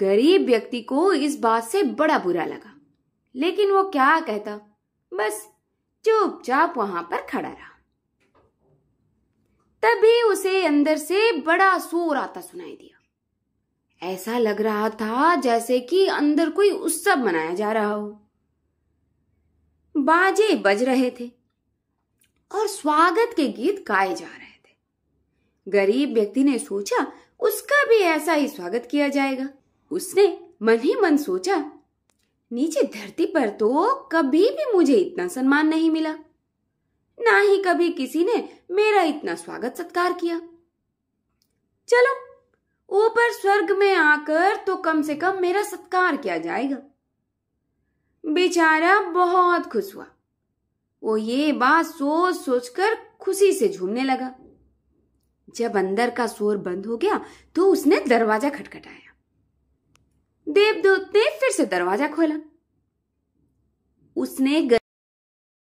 गरीब व्यक्ति को इस बात से बड़ा बुरा लगा लेकिन वो क्या कहता बस चुपचाप वहां पर खड़ा रहा तभी उसे अंदर से बड़ा शोर आता सुनाई दिया ऐसा लग रहा था जैसे कि अंदर कोई उत्सव मनाया जा रहा हो बाजे बज रहे थे और स्वागत के गीत गाए जा रहे थे गरीब व्यक्ति ने सोचा उसका भी ऐसा ही स्वागत किया जाएगा उसने मन ही मन सोचा नीचे धरती पर तो कभी भी मुझे इतना सम्मान नहीं मिला ना ही कभी किसी ने मेरा इतना स्वागत सत्कार किया चलो ऊपर स्वर्ग में आकर तो कम से कम मेरा सत्कार किया जाएगा बेचारा बहुत खुश हुआ वो ये बात सोच सोचकर खुशी से झूमने लगा जब अंदर का शोर बंद हो गया तो उसने दरवाजा खटखटाया देवदूत ने फिर से दरवाजा खोला उसने